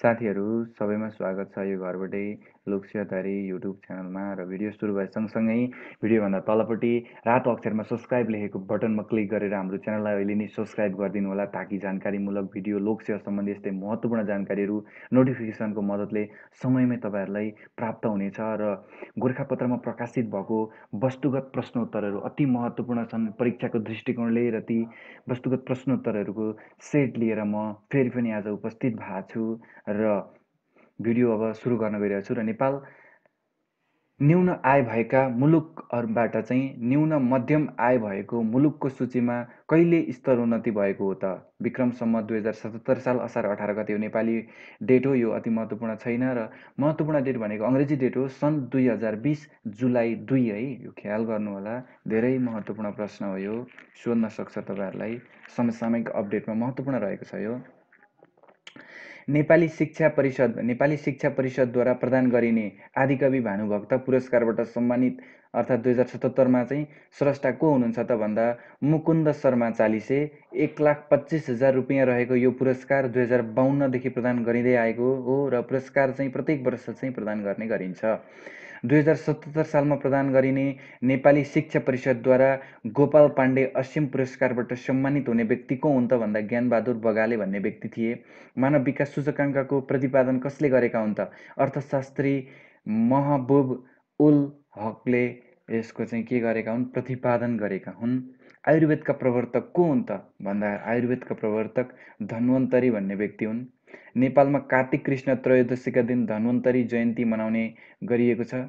साथीहरू सबैमा स्वागत छ यो घरबाटै लोकसेवाधारी युट्युब च्यानलमा र भिडियो सुरु भए सँगसँगै भिडियोभन्दा तलपट्टि रातो अक्षरमा सब्सक्राइब लेखेको बटनमा क्लिक गरेर हाम्रो च्यानललाई अहिले नै सब्सक्राइब गरिदिनु होला ताकि जानकारीमूलक भिडियो लोकसेवा सम्बन्धी यस्तै महत्त्वपूर्ण जानकारीहरू नोटिफिकेसनको मद्दतले समयमै तपाईँहरूलाई प्राप्त हुनेछ र गोर्खापत्रमा प्रकाशित भएको वस्तुगत प्रश्नोत्तरहरू अति महत्त्वपूर्ण छन् परीक्षाको दृष्टिकोणले र ती वस्तुगत प्रश्नोत्तरहरूको सेट लिएर म फेरि पनि आज उपस्थित भएको छु र भिडियो अब सुरु गर्न गइरहेको छु र नेपाल न्यून आय भएका मुलुकहरूबाट चाहिँ न्यून मध्यम आय भएको मुलुकको सूचीमा कहिले स्तरोन्नति भएको हो त विक्रमसम्म दुई हजार सतहत्तर साल असार अठार गते नेपाली डेट हो यो अति महत्त्वपूर्ण छैन र महत्त्वपूर्ण डेट भनेको अङ्ग्रेजी डेट हो सन् दुई हजार बिस जुलाई दुई है यो ख्याल गर्नुहोला धेरै महत्त्वपूर्ण प्रश्न हो यो सोध्न सक्छ तपाईँहरूलाई समसामयिक अपडेटमा महत्त्वपूर्ण रहेको छ यो नेपाली शिक्षा परिषद नेपाली शिक्षा परिषदद्वारा प्रदान गरिने आदिकवि भानुभक्त पुरस्कारबाट सम्मानित अर्थात् दुई हजार सतहत्तरमा चाहिँ स्रष्टा को हुनुहुन्छ त भन्दा मुकुन्द शर्मा चालिसे एक लाख पच्चिस हजार रुपियाँ रहेको यो पुरस्कार दुई हजार बाहन्नदेखि प्रदान गरिँदै आएको हो र पुरस्कार चाहिँ प्रत्येक वर्ष चाहिँ प्रदान गर्ने गरिन्छ दुई हजार सतहत्तर सालमा प्रदान गरिने नेपाली शिक्षा परिषदद्वारा गोपाल पाण्डे असीम पुरस्कारबाट सम्मानित हुने व्यक्ति को हुन् त भन्दा ज्ञानबहादुर बगाले भन्ने व्यक्ति थिए मानव विकास सूचकाङ्कको प्रतिपादन कसले गरेका हुन् त अर्थशास्त्री महबुब उल हकले यसको चाहिँ के गरेका हुन् प्रतिपादन गरेका हुन् आयुर्वेदका प्रवर्तक को हुन् त भन्दा आयुर्वेदका प्रवर्तक धन्वन्तरी भन्ने व्यक्ति हुन् नेपालमा कार्तिक कृष्ण त्रयोदशीका दिन धन्वन्तरी जयन्ती मनाउने गरिएको छ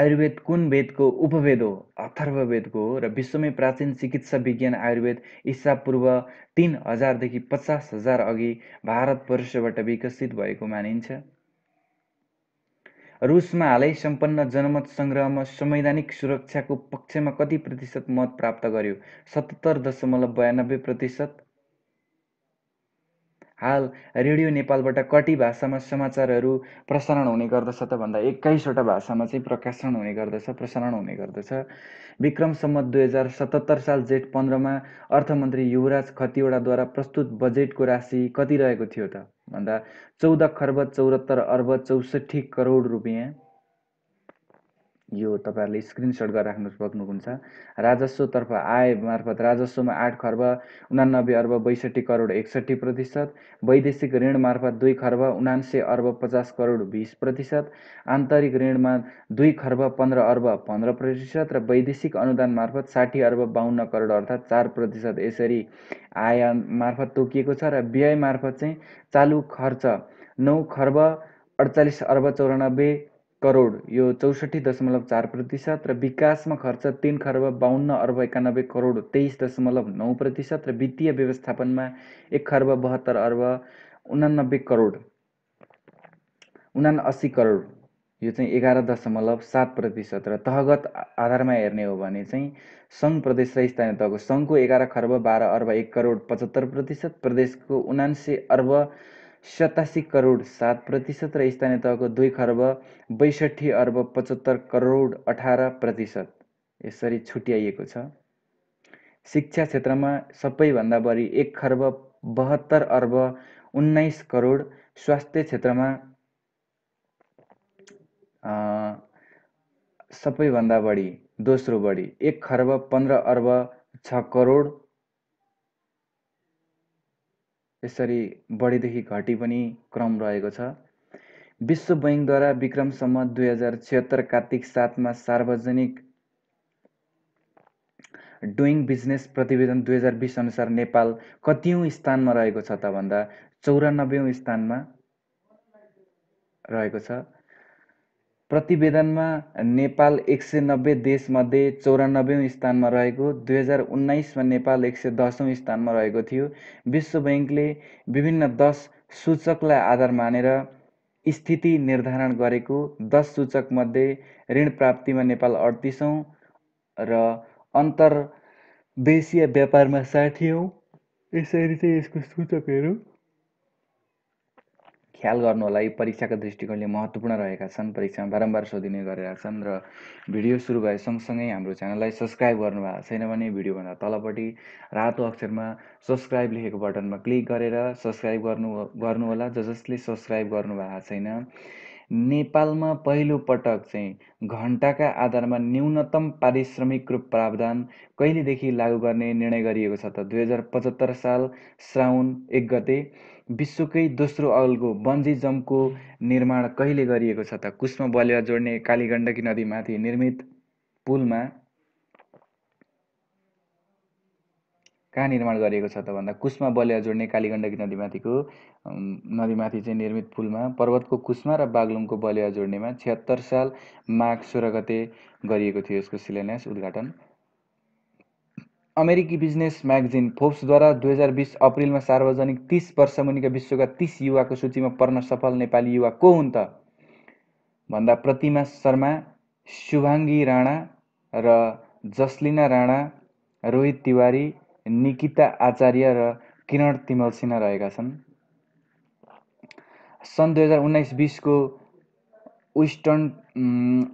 आयुर्वेद कुन वेदको उपवेद हो अथर्व वेदको हो र विश्वमै प्राचीन चिकित्सा विज्ञान आयुर्वेद ईसापूर्व तिन हजारदेखि पचास हजार अघि भारतवर्षबाट विकसित भएको मानिन्छ रुसमा हालै सम्पन्न जनमत सङ्ग्रहमा संवैधानिक सुरक्षाको पक्षमा कति प्रतिशत मत प्राप्त गर्यो सतहत्तर दशमलव बयानब्बे प्रतिशत हाल रेडियो नेपालबाट कति भाषामा समाचारहरू प्रसारण हुने गर्दछ त भन्दा एक्काइसवटा भाषामा चाहिँ प्रकाशन हुने गर्दछ प्रसारण हुने गर्दछ विक्रम सम्मत दुई हजार सतहत्तर साल जेठ पन्ध्रमा अर्थमन्त्री युवराज खतिवडाद्वारा प्रस्तुत बजेटको राशि कति रहेको थियो त भन्दा चौध खर्ब चौरात्तर अर्ब चौसठी करोड रुपियाँ यो तपाईँहरूले स्क्रिनसट गरेर राख्न सक्नुहुन्छ राजस्वतर्फ आय मार्फत राजस्वमा आठ खर्ब उनानब्बे अर्ब बैसठी करोड एकसट्ठी प्रतिशत वैदेशिक ऋण मार्फत दुई खर्ब उनान्से अर्ब पचास करोड बिस प्रतिशत आन्तरिक ऋणमा दुई खर्ब पन्ध्र अर्ब पन्ध्र प्रतिशत र वैदेशिक अनुदान मार्फत साठी अर्ब बाहन्न करोड अर्थात् चार प्रतिशत यसरी आय मार्फत तोकिएको छ र व्यय मार्फत चाहिँ चालु खर्च नौ खर्ब अडचालिस अर्ब चौरानब्बे करोड यो चौसठी दशमलव चार प्रतिशत र विकासमा खर्च तिन खर्ब बाहन्न अर्ब एकानब्बे करोड तेइस दशमलव नौ प्रतिशत र वित्तीय व्यवस्थापनमा एक खर्ब बहत्तर अर्ब उनानब्बे करोड उनासी करोड यो चाहिँ एघार दशमलव सात प्रतिशत र तहगत आधारमा हेर्ने हो भने चाहिँ सङ्घ प्रदेश र स्थानीय तहको सङ्घको एघार खर्ब बाह्र अर्ब एक करोड पचहत्तर प्रतिशत प्रदेशको उनान्से अर्ब सतासी करोड सात प्रतिशत र स्थानीय तहको दुई खर्ब बैसठी अर्ब पचहत्तर करोड अठार प्रतिशत यसरी छुट्याइएको छ शिक्षा क्षेत्रमा सबैभन्दा बढी एक खर्ब बहत्तर अर्ब उन्नाइस करोड स्वास्थ्य क्षेत्रमा सबैभन्दा बढी दोस्रो बढी एक खर्ब पन्ध्र अर्ब छ करोड यसरी बढीदेखि घटी पनि क्रम रहेको छ विश्व बैङ्कद्वारा विक्रमसम्म दुई हजार छिहत्तर कार्तिक सातमा सार्वजनिक डुइङ बिजनेस प्रतिवेदन दुई हजार बिस अनुसार नेपाल कतियौँ स्थानमा रहेको छ त भन्दा चौरानब्बेौँ स्थानमा रहेको छ प्रतिवेदनमा नेपाल एक सय नब्बे देशमध्ये चौरानब्बेौँ स्थानमा रहेको दुई हजार उन्नाइसमा नेपाल एक सय दसौँ स्थानमा रहेको थियो विश्व ब्याङ्कले विभिन्न दस सूचकलाई आधार मानेर स्थिति निर्धारण गरेको दस सूचकमध्ये ऋण प्राप्तिमा नेपाल अडतिसौँ र अन्तर्देशीय व्यापारमा साठीौँ यसरी चाहिँ यसको सूचकहरू ख्याल गर्नु होला यी परीक्षाको दृष्टिकोणले महत्त्वपूर्ण रहेका छन् परीक्षामा बारम्बार सोधिने गरेका छन् र भिडियो सुरु भए सँगसँगै हाम्रो च्यानललाई सब्सक्राइब गर्नुभएको छैन भने भिडियोभन्दा तलपट्टि रातो अक्षरमा सब्सक्राइब लेखेको बटनमा क्लिक गरेर सब्सक्राइब गर्नु गर्नुहोला ज जसले सब्सक्राइब गर्नुभएको छैन नेपालमा पहिलोपटक चाहिँ घन्टाका आधारमा न्यूनतम पारिश्रमिक रूप प्रावधान कहिलेदेखि लागू गर्ने निर्णय गरिएको छ त दुई हजार पचहत्तर साल श्रावण एक गते विश्वकै दोस्रो अग्लो बन्जी जम्पको निर्माण कहिले गरिएको छ त कुष्म बलिया जोड्ने काली गण्डकी नदीमाथि निर्मित पुलमा कहाँ निर्माण गरिएको छ त भन्दा कुष्मा बलिया जोड्ने काली गण्डकी नदीमाथिको नदीमाथि चाहिँ निर्मित पुलमा पर्वतको कुष्मा र बागलुङको बलिया जोड्नेमा छिहत्तर साल माघ सोह्र गते गरिएको थियो यसको शिलान्यास उद्घाटन अमेरिकी बिजनेस म्यागजिन फोर्ब्सद्वारा दुई हजार बिस अप्रिलमा सार्वजनिक तिस वर्ष मुनिका विश्वका तिस युवाको सूचीमा पर्न सफल नेपाली युवा को हुन् त भन्दा प्रतिमा शर्मा शुभाङ्गी राणा र जसलिना राणा रोहित तिवारी निकिता आचार्य र किरण तिमल सिन्हा रहेका छन् सन् दुई हजार उन्नाइस बिसको वेस्टर्न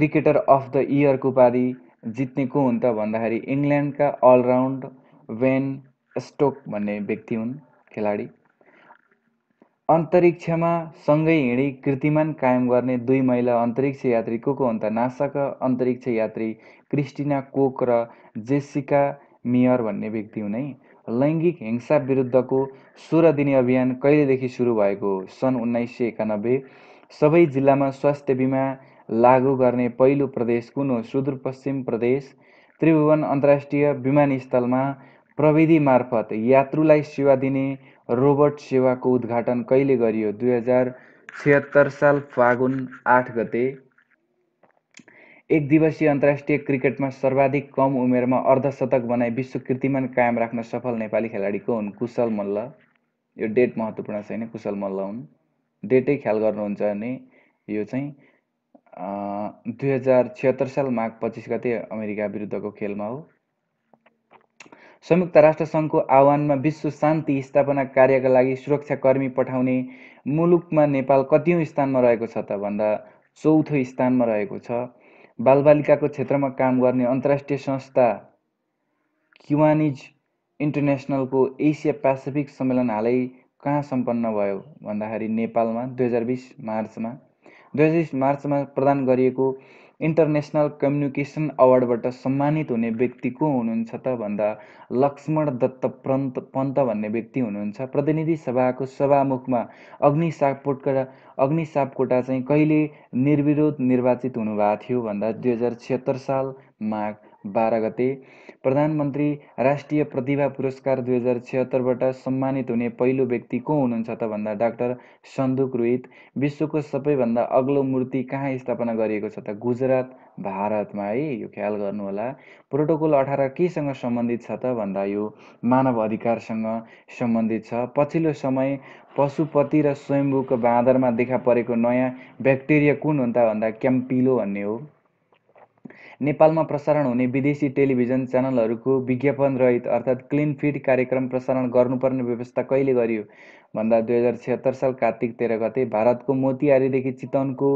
क्रिकेटर अफ द इयरको उपाधि जित्ने को हुन् त भन्दाखेरि इङ्ल्यान्डका अलराउन्ड वेन स्टोक भन्ने व्यक्ति हुन् खेलाडी अन्तरिक्षमा सँगै हिँडी कृतिमान कायम गर्ने दुई महिला अन्तरिक्ष यात्री को को हुन् त नासाका अन्तरिक्ष यात्री क्रिस्टिना कोक र जेसिका मियर भन्ने व्यक्ति हुन् है लैङ्गिक हिंसा विरुद्धको सोह्र दिने अभियान कहिलेदेखि सुरु भएको सन् उन्नाइस सय एकानब्बे सबै जिल्लामा स्वास्थ्य बिमा लागू गर्ने पहिलो प्रदेश कुन हो सुदूरपश्चिम प्रदेश त्रिभुवन अन्तर्राष्ट्रिय विमानस्थलमा प्रविधि मार्फत यात्रुलाई सेवा दिने रोबोट सेवाको उद्घाटन कहिले गरियो दुई हजार छिहत्तर साल फागुन आठ गते एक दिवसीय अन्तर्राष्ट्रिय क्रिकेटमा सर्वाधिक कम उमेरमा अर्धशतक बनाई विश्व कीर्तिमान कायम राख्न सफल नेपाली खेलाडीको हुन् कुशल मल्ल यो डेट महत्त्वपूर्ण छैन कुशल मल्ल हुन् डेटै ख्याल गर्नुहुन्छ भने यो चाहिँ दुई हजार छिहत्तर साल माघ पच्चिस गते अमेरिका विरुद्धको खेलमा हो संयुक्त राष्ट्रसङ्घको आह्वानमा विश्व शान्ति स्थापना कार्यका लागि सुरक्षाकर्मी पठाउने मुलुकमा नेपाल कतिौँ स्थानमा रहेको छ त भन्दा चौथो स्थानमा रहेको छ बालबालिकाको क्षेत्रमा काम गर्ने अन्तर्राष्ट्रिय संस्था क्युवानिज इन्टरनेसनलको एसिया पेसिफिक सम्मेलन हालै कहाँ सम्पन्न भयो भन्दाखेरि नेपालमा दुई हजार बिस मार्चमा दुई हजार मार्चमा प्रदान गरिएको इन्टरनेसनल कम्युनिकेसन अवार्डबाट सम्मानित हुने व्यक्ति को हुनुहुन्छ त भन्दा लक्ष्मण दत्त प्रन्त पन्त भन्ने व्यक्ति हुनुहुन्छ प्रतिनिधि सभाको सभामुखमा अग्नि सापकोटका अग्नि सापकोटा चाहिँ कहिले निर्विरोध निर्वाचित हुनुभएको थियो भन्दा दुई हजार छिहत्तर साल माघ बाह्र गते प्रधानमन्त्री राष्ट्रिय प्रतिभा पुरस्कार दुई हजार छिहत्तरबाट सम्मानित हुने पहिलो व्यक्ति को हुनुहुन्छ त भन्दा डाक्टर सन्दुक रोहित विश्वको सबैभन्दा अग्लो मूर्ति कहाँ स्थापना गरिएको छ त गुजरात भारतमा है यो ख्याल गर्नुहोला प्रोटोकल अठार केसँग सम्बन्धित छ त भन्दा यो मानव अधिकारसँग सम्बन्धित छ पछिल्लो समय पशुपति र स्वयम्भूको बाँदरमा देखा परेको नयाँ ब्याक्टेरिया कुन हुन् त भन्दा क्याम्पिलो भन्ने हो नेपालमा प्रसारण हुने विदेशी टेलिभिजन च्यानलहरूको विज्ञापन रहित अर्थात् क्लिन फिड कार्यक्रम प्रसारण गर्नुपर्ने व्यवस्था कहिले गरियो भन्दा दुई हजार छिहत्तर साल कार्तिक तेह्र गते भारतको मोतिहारीदेखि चितवनको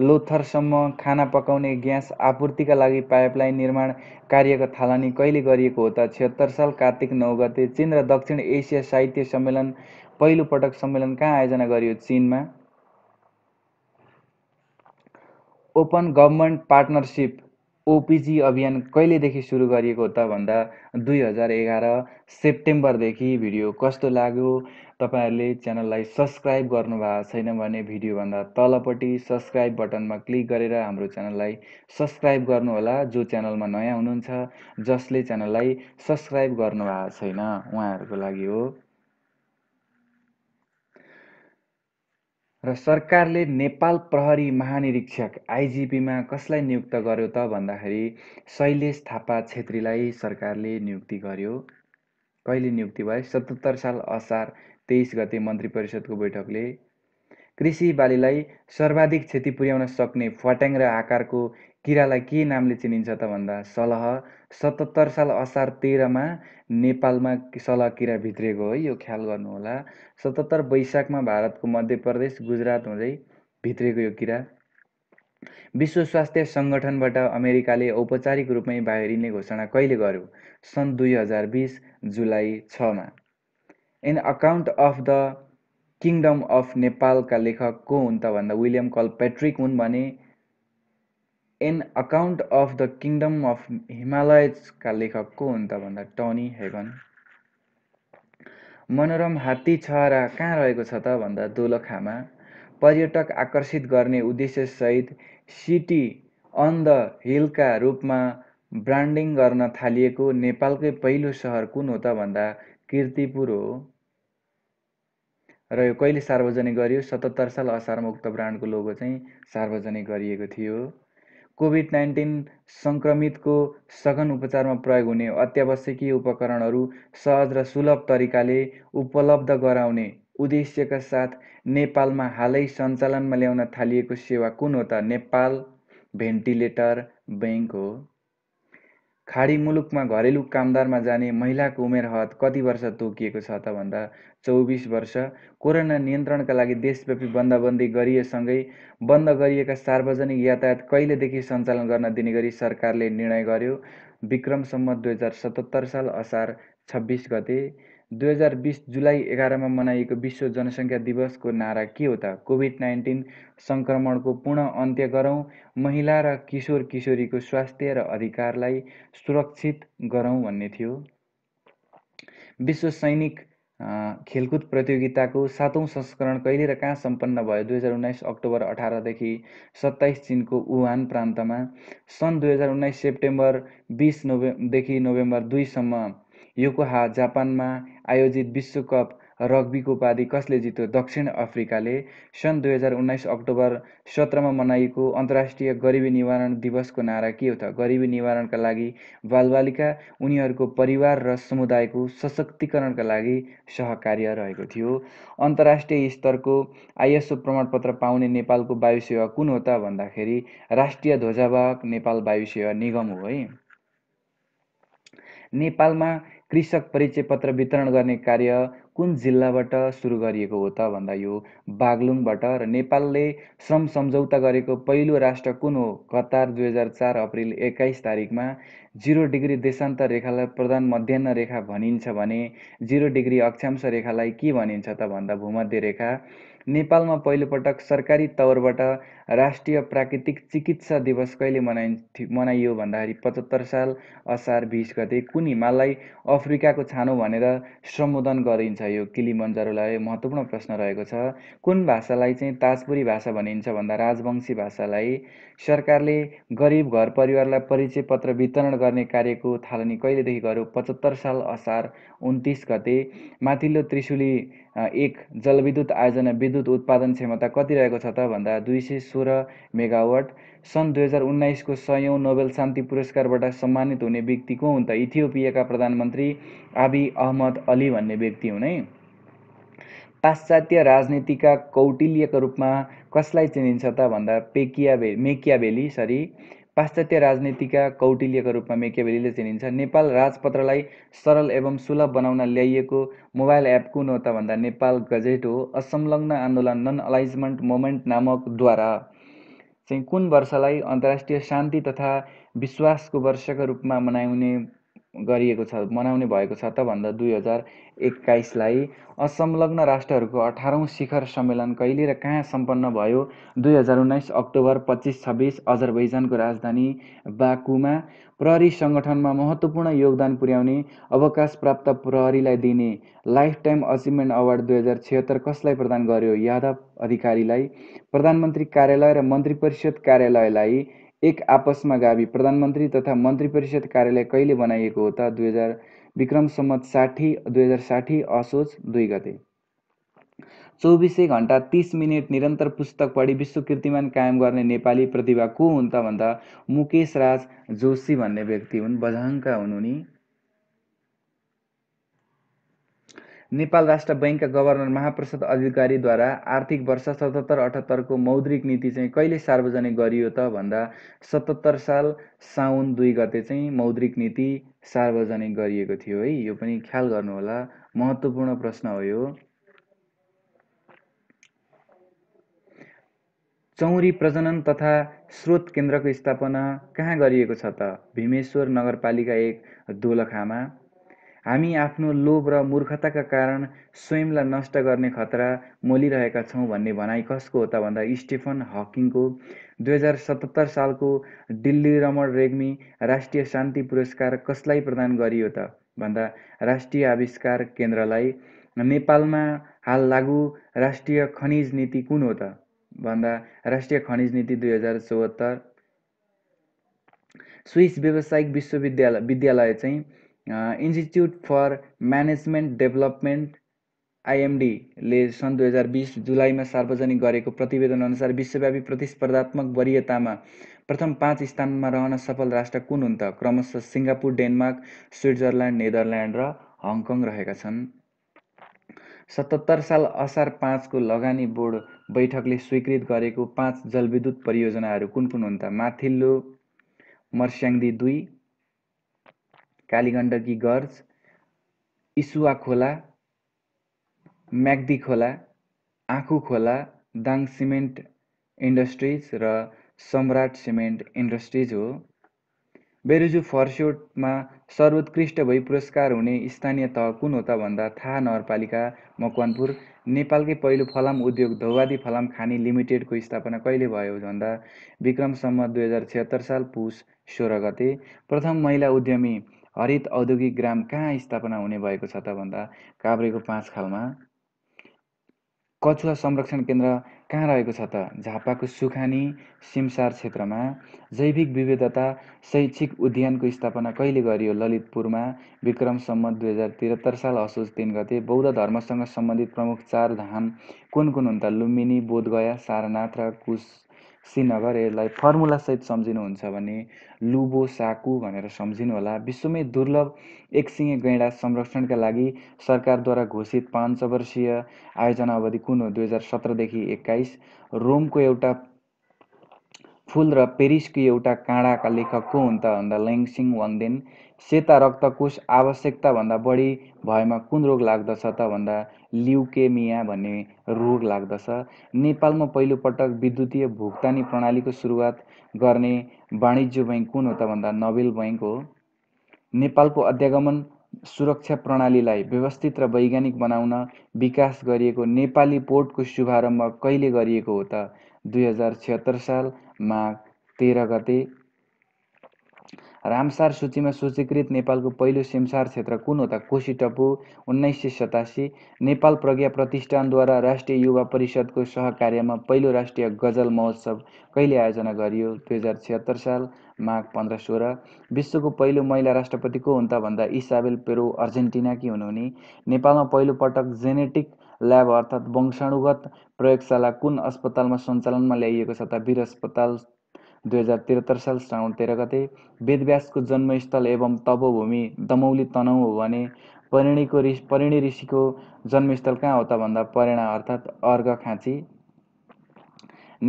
लोथरसम्म खाना पकाउने ग्यास आपूर्तिका लागि पाइपलाइन निर्माण कार्यको थालनी कहिले गरिएको हो त छिहत्तर साल कार्तिक नौ गते चीन र दक्षिण एसिया साहित्य सम्मेलन पहिलोपटक सम्मेलन कहाँ आयोजना गरियो चिनमा ओपन गभर्मेन्ट पार्टनरसिप ओपिजी अभियान कहिलेदेखि सुरु गरिएको त भन्दा दुई हजार एघार सेप्टेम्बरदेखि भिडियो कस्तो लाग्यो तपाईँहरूले च्यानललाई सब्सक्राइब गर्नुभएको छैन भने भिडियोभन्दा तलपट्टि सब्सक्राइब बटनमा क्लिक गरेर हाम्रो च्यानललाई सब्सक्राइब गर्नुहोला जो च्यानलमा नयाँ हुनुहुन्छ जसले च्यानललाई सब्सक्राइब गर्नुभएको छैन उहाँहरूको लागि हो र सरकारले नेपाल प्रहरी महानिरीक्षक आइजिपीमा कसलाई नियुक्त गर्यो त भन्दाखेरि शैलेश थापा छेत्रीलाई सरकारले नियुक्ति गर्यो कहिले नियुक्ति भयो सतहत्तर साल असार तेइस गते मन्त्री परिषदको बैठकले कृषि बालीलाई सर्वाधिक क्षति पुर्याउन सक्ने फट्याङ र आकारको किरालाई के नामले चिनिन्छ त भन्दा सलह सतहत्तर साल असार तेह्रमा नेपालमा सलह किरा भित्रिएको है यो ख्याल गर्नुहोला सतहत्तर वैशाखमा भारतको मध्य प्रदेश गुजरात हुँदै भित्रिएको यो किरा विश्व स्वास्थ्य सङ्गठनबाट अमेरिकाले औपचारिक रूपमै बाहिरिने घोषणा कहिले गर्यो सन् दुई हजार बिस जुलाई छमा in account of the kingdom of नेपालका लेखक को हुन् त भन्दा विलियम कल पेट्रिक हुन् भने an account of the kingdom of हिमालयजका लेखक को हुन् त भन्दा टनी हेगन मनोरम हात्ती छहरा कहाँ रहेको छ त भन्दा दोलखामा पर्यटक आकर्षित गर्ने उद्देश्यसहित सिटी अन द हिलका रूपमा ब्रान्डिङ गर्न थालिएको नेपालकै पहिलो सहर कुन हो त भन्दा किर्तिपुर हो र यो कहिले सार्वजनिक गरियो सतहत्तर साल असार मुक्त ब्रान्डको लोगो चाहिँ सार्वजनिक गरिएको थियो कोभिड नाइन्टिन सङ्क्रमितको सघन उपचारमा प्रयोग हुने अत्यावश्यकीय उपकरणहरू सहज र सुलभ तरिकाले उपलब्ध गराउने उद्देश्यका साथ नेपालमा हालै सञ्चालनमा ल्याउन थालिएको सेवा कुन हो त नेपाल भेन्टिलेटर बैङ्क हो खाडी मुलुकमा घरेलु कामदारमा जाने महिलाको उमेर हद कति वर्ष तोकिएको छ त भन्दा चौबिस वर्ष कोरोना नियन्त्रणका लागि देशव्यापी बन्दाबन्दी गरिएसँगै बन्द गरिएका सार्वजनिक यातायात कहिलेदेखि सञ्चालन गर्न दिने गरी सरकारले निर्णय गर्यो विक्रमसम्म दुई हजार सतहत्तर साल असार छब्बिस गते दुई हजार बिस जुलाई एघारमा मनाइएको विश्व जनसङ्ख्या दिवसको नारा के हो त कोभिड नाइन्टिन सङ्क्रमणको पूर्ण अन्त्य गरौँ महिला र किशोर किशोरीको स्वास्थ्य र अधिकारलाई सुरक्षित गरौँ भन्ने थियो विश्व सैनिक खेलकुद प्रतियोगिताको सातौँ संस्करण कहिले र कहाँ सम्पन्न भयो दुई हजार उन्नाइस अक्टोबर अठारदेखि सत्ताइस चिनको वुहान प्रान्तमा सन् दुई हजार उन्नाइस सेप्टेम्बर बिस नोभेदेखि नोभेम्बर दुईसम्म योकोहा जापानमा आयोजित विश्वकप रग्बीको उपाधि कसले जित्यो दक्षिण अफ्रिकाले सन् दुई हजार उन्नाइस अक्टोबर सत्रमा मनाइएको अन्तर्राष्ट्रिय गरिबी निवारण दिवसको नारा के हो त गरिबी निवारणका लागि बालबालिका उनीहरूको परिवार र समुदायको सशक्तिकरणका लागि सहकार्य रहेको थियो अन्तर्राष्ट्रिय स्तरको आइएसओ प्रमाणपत्र पाउने नेपालको वायुसेवा कुन हो त भन्दाखेरि राष्ट्रिय ध्वजावाहक नेपाल वायुसेवा निगम हो है नेपालमा कृषक परिचय पत्र वितरण गर्ने कार्य कुन जिल्लाबाट सुरु गरिएको हो त भन्दा यो बागलुङबाट र नेपालले श्रम सम्झौता गरेको पहिलो राष्ट्र कुन हो कतार दुई हजार चार अप्रिल एक्काइस तारिकमा जिरो डिग्री देशान्तर रेखालाई प्रधान मध्यान्न रेखा भनिन्छ भने जिरो डिग्री अक्षांश रेखालाई के भनिन्छ त भन्दा भूमध्य रेखा नेपालमा पहिलोपटक सरकारी तौरबाट राष्ट्रिय प्राकृतिक चिकित्सा दिवस कहिले मनाइ मनाइयो भन्दाखेरि पचहत्तर साल असार बिस गते कुन हिमाललाई अफ्रिकाको छानो भनेर सम्बोधन गरिन्छ यो किलिमन्जारोलाई महत्त्वपूर्ण प्रश्न रहेको छ कुन भाषालाई चाहिँ ताजपुरी भाषा भनिन्छ भन्दा राजवंशी भाषालाई सरकारले गरिब घर परिवारलाई परिचय पत्र वितरण गर्ने कार्यको थालनी कहिलेदेखि गर्यो पचहत्तर साल असार उन्तिस गते माथिल्लो त्रिशुली एक जलविद्युत आयोजना विद्युत उत्पादन क्षमता कति रहेको छ त भन्दा दुई सय सोह्र मेगावाट सन् दुई हजार उन्नाइसको सयौँ नोबेल शान्ति पुरस्कारबाट सम्मानित हुने व्यक्ति को हुन् त इथियोपियाका प्रधानमन्त्री आबी अहमद अली भन्ने व्यक्ति हुन् है पाश्चात्य राजनीतिका कौटिल्यको रूपमा कसलाई चिनिन्छ त भन्दा पेकिया मेकिया भेली सरी पाश्चात्य राजनीतिका कौटिल्यको रूपमा मेकेबेलीले चिनिन्छ नेपाल राजपत्रलाई सरल एवं सुलभ बनाउन ल्याइएको मोबाइल एप कुन हो त भन्दा नेपाल गजेट हो असंलग्न आन्दोलन नन अलाइजमेन्ट मोमेन्ट नामकद्वारा चाहिँ कुन वर्षलाई अन्तर्राष्ट्रिय शान्ति तथा विश्वासको वर्षका रूपमा मनाउने गरिएको छ मनाउने भएको छ त भन्दा दुई हजार एक्काइसलाई असंलग्न राष्ट्रहरूको अठारौँ शिखर सम्मेलन कहिले र कहाँ सम्पन्न भयो दुई हजार उन्नाइस अक्टोबर पच्चिस छब्बिस अजरबैजानको राजधानी बाकुमा प्रहरी सङ्गठनमा महत्त्वपूर्ण योगदान पुर्याउने अवकाश प्राप्त प्रहरीलाई दिने लाइफ टाइम अचिभमेन्ट अवार्ड दुई हजार छिहत्तर कसलाई प्रदान गर्यो यादव अधिकारीलाई प्रधानमन्त्री कार्यालय र मन्त्री परिषद कार्यालयलाई एक आपसमा गावि प्रधानमन्त्री तथा मन्त्री परिषद कार्यालय कहिले बनाइएको हो त दुई हजार विक्रम सम्मत साठी दुई हजार साठी असोज दुई गते चौबिसै घन्टा तिस मिनट निरन्तर पुस्तक पढी विश्व कीर्तिमान कायम गर्ने नेपाली प्रतिभा को हुन् त भन्दा मुकेश राज जोशी भन्ने व्यक्ति हुन् बझाङका हुन् उनी नेपाल राष्ट्र बैङ्कका गभर्नर महाप्रसाद अधिकारीद्वारा आर्थिक वर्ष सतहत्तर अठहत्तरको मौद्रिक नीति चाहिँ कहिले सार्वजनिक गरियो त भन्दा सतहत्तर साल साउन दुई गते चाहिँ मौद्रिक नीति सार्वजनिक गरिएको थियो है यो पनि ख्याल गर्नुहोला महत्त्वपूर्ण प्रश्न हो यो चौरी प्रजनन तथा स्रोत केन्द्रको स्थापना कहाँ गरिएको छ त भीमेश्वर नगरपालिका एक दोलखामा हामी आफ्नो लोभ र मूर्खताका कारण स्वयंलाई नष्ट गर्ने खतरा मोलिरहेका छौँ भन्ने भनाइ कसको हो त भन्दा स्टिफन हकिङको दुई हजार सतहत्तर सालको दिल्ली रमण रेग्मी राष्ट्रिय शान्ति पुरस्कार कसलाई प्रदान गरियो त भन्दा राष्ट्रिय आविष्कार केन्द्रलाई नेपालमा हाल लागु राष्ट्रिय खनिज नीति कुन हो त भन्दा राष्ट्रिय खनिज नीति दुई हजार चौहत्तर स्विस व्यावसायिक विश्वविद्यालय विद्यालय चाहिँ इन्स्टिच्युट फर म्यानेजमेन्ट डेभलपमेन्ट आइएमडीले सन् दुई हजार बिस जुलाईमा सार्वजनिक गरेको प्रतिवेदनअनुसार विश्वव्यापी प्रतिस्पर्धात्मक वरियतामा प्रथम पाँच स्थानमा रहन सफल राष्ट्र कुन हुन् त क्रमशः सिङ्गापुर डेनमार्क स्विजरल्यान्ड नेदरल्यान्ड र हङकङ रहेका छन् सतहत्तर साल असार पाँचको लगानी बोर्ड बैठकले स्वीकृत गरेको पाँच जलविद्युत परियोजनाहरू कुन कुन हुन् त माथिल्लो मर्स्याङ्दी दुई कालीगण्डकी गर्ज इसुवा खोला म्याग्दी खोला आँखु खोला दाङ सिमेन्ट इन्डस्ट्रिज र सम्राट सिमेन्ट इन्डस्ट्रिज हो बेरुजु फर्स्योटमा सर्वोत्कृष्ट भई पुरस्कार हुने स्थानीय तह कुन हो त भन्दा थाहा नगरपालिका मकवानपुर नेपालकै पहिलो फलाम उद्योग धौवादी फलाम खानी लिमिटेडको स्थापना कहिले भयो भन्दा विक्रमसम्म दुई हजार छत्तर साल पुस सोह्र गते प्रथम महिला उद्यमी हरित औद्योगिक ग्राम कहाँ स्थापना हुने भएको छ त भन्दा काभ्रेको पाँच खालमा कछुवा संरक्षण केन्द्र कहाँ रहेको छ त झापाको सुखानी सिमसार क्षेत्रमा जैविक विविधता शैक्षिक उद्यानको स्थापना कहिले गरियो ललितपुरमा विक्रम सम्मत दुई हजार त्रिहत्तर साल असोज तिन गते बौद्ध धर्मसँग सम्बन्धित प्रमुख चार धाम कुन कुन हुन् त लुम्बिनी बोधगया सारनाथ र कुश सी नगर यसलाई फर्मुलासहित सम्झिनुहुन्छ भने लुबो साकु भनेर होला विश्वमै दुर्लभ एकसिङे गैँडा संरक्षणका लागि सरकारद्वारा घोषित पाँच वर्षीय आयोजना अवधि कुन हो दुई हजार सत्रदेखि एक्काइस रोमको एउटा फुल र पेरिसको एउटा काँडाका लेखक को हुन् त भन्दा लेङसिङ वाङदेन सेता रक्तकोष आवश्यकताभन्दा बढी भएमा कुन रोग लाग्दछ त भन्दा ल्युकेमिया भन्ने रोग लाग्दछ नेपालमा पहिलोपटक विद्युतीय भुक्तानी प्रणालीको सुरुवात गर्ने वाणिज्य बैङ्क कुन हो त भन्दा नोबेल बैङ्क हो नेपालको अध्यागमन सुरक्षा प्रणालीलाई व्यवस्थित र वैज्ञानिक बनाउन विकास गरिएको नेपाली पोर्टको शुभारम्भ कहिले गरिएको हो त दुई हजार छयत्तर साल माघ तेह्र गते रामसार सूचीमा सूचीकृत नेपालको पहिलो सेमसार क्षेत्र कुन हो त कोशी टपु उन्नाइस सय सतासी नेपाल प्रज्ञा प्रतिष्ठानद्वारा राष्ट्रिय युवा परिषदको सहकार्यमा पहिलो राष्ट्रिय गजल महोत्सव कहिले आयोजना गरियो दुई हजार छिहत्तर साल माघ पन्ध्र सोह्र विश्वको पहिलो महिला राष्ट्रपति को हुन् त भन्दा इसाबेल पेरो अर्जेन्टिनाकी हुनुहुने नेपालमा पहिलोपटक जेनेटिक ल्याब अर्थात् वंशाणुगत प्रयोगशाला कुन अस्पतालमा सञ्चालनमा ल्याइएको छ त वीर अस्पताल दुई हजार त्रिहत्तर साल श्रावण तेह्र गते वेदव्यासको जन्मस्थल एवं तपोभूमि दमौली तनौ हो भने परिणीको ऋषि परिणी ऋषिको जन्मस्थल कहाँ हो त भन्दा परिणा अर्थात् अर्घ खाँची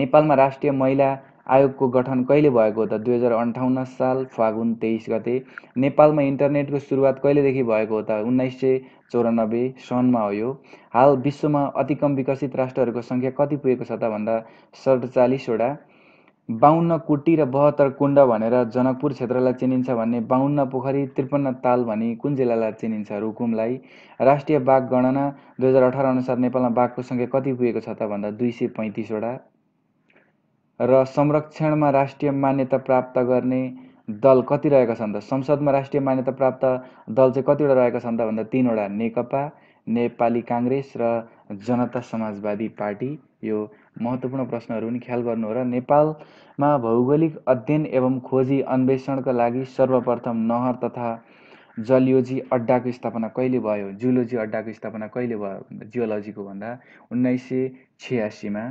नेपालमा राष्ट्रिय महिला आयोगको गठन कहिले भएको हो त दुई हजार अन्ठाउन्न साल फागुन तेइस गते नेपालमा इन्टरनेटको सुरुवात कहिलेदेखि भएको हो त उन्नाइस सय चौरानब्बे सनमा हो यो हाल विश्वमा अति कम विकसित राष्ट्रहरूको सङ्ख्या कति पुगेको छ त भन्दा सडचालिसवटा बाहुन्न कुटी र बहत्तर कुण्ड भनेर जनकपुर क्षेत्रलाई चिनिन्छ भने बाहुन्न पोखरी त्रिपन्न ताल भनी कुन जिल्लालाई चिनिन्छ रुकुमलाई राष्ट्रिय बाघ गणना दुई हजार अठार अनुसार नेपालमा बाघको सङ्ख्या कति पुगेको छ त भन्दा दुई सय पैँतिसवटा र संरक्षणमा राष्ट्रिय मान्यता प्राप्त गर्ने दल कति रहेका छन् त संसदमा राष्ट्रिय मान्यता प्राप्त दल चाहिँ कतिवटा रहेका छन् त भन्दा तिनवटा नेकपा नेपाली काङ्ग्रेस र जनता समाजवादी पार्टी यो महत्त्वपूर्ण प्रश्नहरू पनि ख्याल गर्नु हो र नेपालमा भौगोलिक अध्ययन एवं खोजी अन्वेषणका लागि सर्वप्रथम नहर तथा जलियोजी अड्डाको स्थापना कहिले भयो जियोलोजी अड्डाको स्थापना कहिले भयो जियोलोजीको भन्दा उन्नाइस सय छ्यासीमा